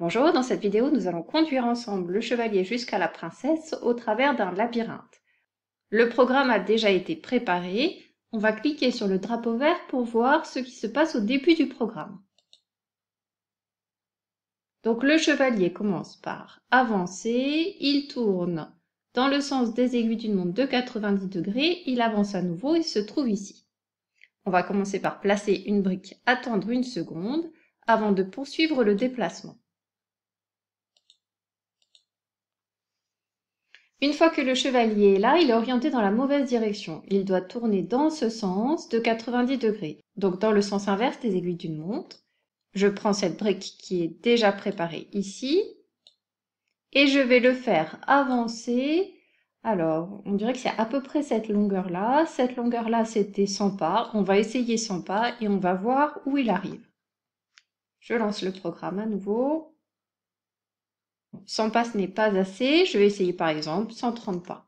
Bonjour, dans cette vidéo, nous allons conduire ensemble le chevalier jusqu'à la princesse au travers d'un labyrinthe. Le programme a déjà été préparé. On va cliquer sur le drapeau vert pour voir ce qui se passe au début du programme. Donc le chevalier commence par avancer, il tourne dans le sens des aiguilles d'une montre de 90 degrés, il avance à nouveau et se trouve ici. On va commencer par placer une brique, attendre une seconde avant de poursuivre le déplacement. Une fois que le chevalier est là, il est orienté dans la mauvaise direction. Il doit tourner dans ce sens de 90 degrés, donc dans le sens inverse des aiguilles d'une montre. Je prends cette brique qui est déjà préparée ici et je vais le faire avancer. Alors, on dirait que c'est à peu près cette longueur-là. Cette longueur-là, c'était 100 pas. On va essayer 100 pas et on va voir où il arrive. Je lance le programme à nouveau. 100 pas, ce n'est pas assez. Je vais essayer par exemple 130 pas.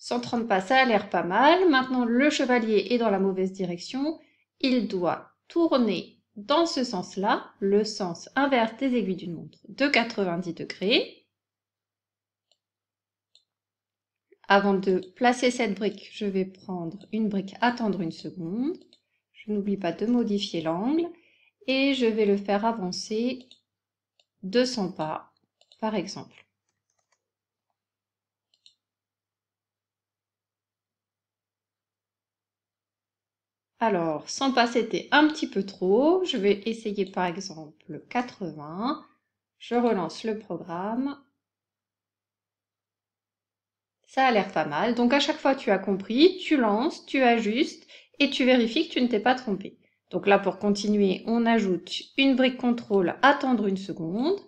« 130 pas, ça a l'air pas mal. Maintenant, le chevalier est dans la mauvaise direction. Il doit tourner dans ce sens-là, le sens inverse des aiguilles d'une montre, de 90 degrés. Avant de placer cette brique, je vais prendre une brique, attendre une seconde. Je n'oublie pas de modifier l'angle et je vais le faire avancer 200 pas par exemple. Alors, 100 pas c'était un petit peu trop. Je vais essayer par exemple 80. Je relance le programme. Ça a l'air pas mal. Donc à chaque fois tu as compris, tu lances, tu ajustes et tu vérifies que tu ne t'es pas trompé. Donc là, pour continuer, on ajoute une brique contrôle, attendre une seconde.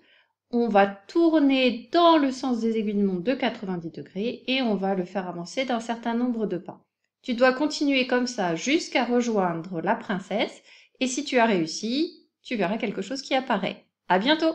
On va tourner dans le sens des aiguilles de montre de 90 degrés et on va le faire avancer d'un certain nombre de pas. Tu dois continuer comme ça jusqu'à rejoindre la princesse et si tu as réussi, tu verras quelque chose qui apparaît. À bientôt!